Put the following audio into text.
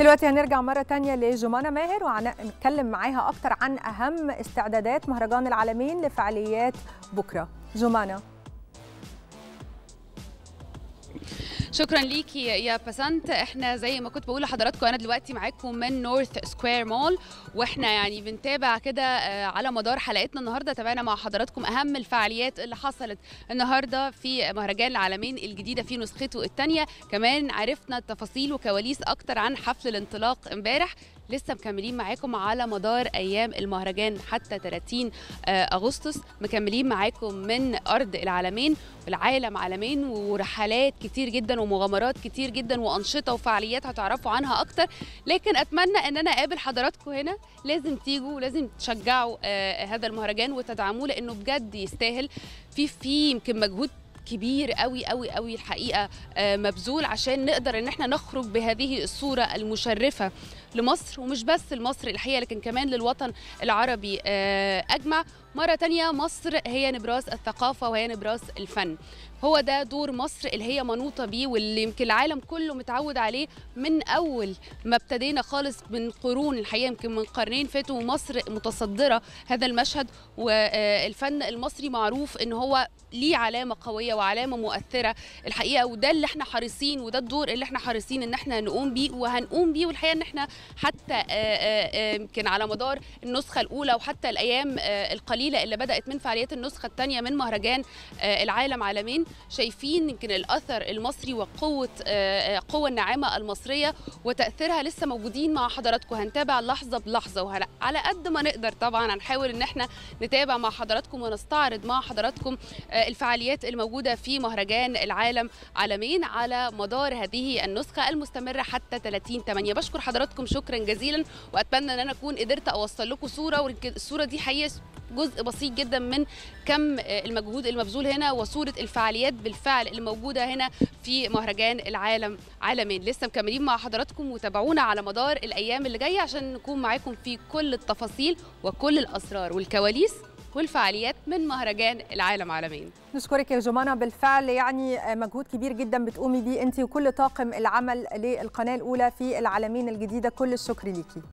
دلوقتي هنرجع مرة تانية لجمانة ماهر ونتكلم معاها أكتر عن أهم استعدادات مهرجان العالمين لفعاليات بكرة جمانة شكرا ليكي يا بسنت احنا زي ما كنت بقول لحضراتكم انا دلوقتي معاكم من نورث سكوير مول واحنا يعني بنتابع كده آه، على مدار حلقتنا النهارده تابعنا مع حضراتكم اهم الفعاليات اللي حصلت النهارده في مهرجان العالمين الجديده في نسخته الثانيه كمان عرفنا تفاصيل وكواليس اكتر عن حفل الانطلاق امبارح لسه مكملين معاكم على مدار ايام المهرجان حتى 30 آه، اغسطس مكملين معاكم من ارض العالمين العالم عالمين ورحلات كتير جدا ومغامرات كتير جدا وانشطه وفعاليات هتعرفوا عنها اكتر لكن اتمنى ان انا اقابل حضراتكم هنا لازم تيجوا ولازم تشجعوا آه، هذا المهرجان وتدعموه لانه بجد يستاهل في في يمكن مجهود كبير قوي قوي قوي الحقيقه آه، مبذول عشان نقدر ان احنا نخرج بهذه الصوره المشرفه لمصر ومش بس لمصر الحقيقه لكن كمان للوطن العربي آه، اجمع مره تانية مصر هي نبراس الثقافه وهي نبراس الفن هو ده دور مصر اللي هي منوطه بيه واللي يمكن العالم كله متعود عليه من اول ما ابتدينا خالص من قرون الحقيقه يمكن من قرنين فاتوا مصر متصدره هذا المشهد والفن المصري معروف ان هو ليه علامه قويه وعلامه مؤثره الحقيقه وده اللي احنا حريصين وده الدور اللي احنا حريصين ان احنا نقوم بيه وهنقوم بيه والحقيقه ان احنا حتى آه، آه، آه، يمكن على مدار النسخه الاولى وحتى الايام القليله اللي بدات من فعاليات النسخه الثانيه من مهرجان العالم عالمين شايفين يمكن الاثر المصري وقوه قوه الناعمه المصريه وتاثيرها لسه موجودين مع حضراتكم هنتابع لحظه بلحظه وعلى قد ما نقدر طبعا هنحاول ان احنا نتابع مع حضراتكم ونستعرض مع حضراتكم الفعاليات الموجوده في مهرجان العالم عالمين على مدار هذه النسخه المستمره حتى 30 8 بشكر حضراتكم شكرا جزيلا واتمنى ان انا اكون قدرت اوصل لكم صوره والصوره دي حقيقه جزء بسيط جدا من كم المجهود المبذول هنا وصوره الفعاليات بالفعل اللي موجوده هنا في مهرجان العالم عالمين لسه مكملين مع حضراتكم وتابعونا على مدار الايام اللي جايه عشان نكون معاكم في كل التفاصيل وكل الاسرار والكواليس والفعاليات من مهرجان العالم عالمين نشكرك يا جمانة بالفعل يعني مجهود كبير جدا بتقومي بيه انت وكل طاقم العمل للقناة الأولى في العالمين الجديدة كل الشكر ليكي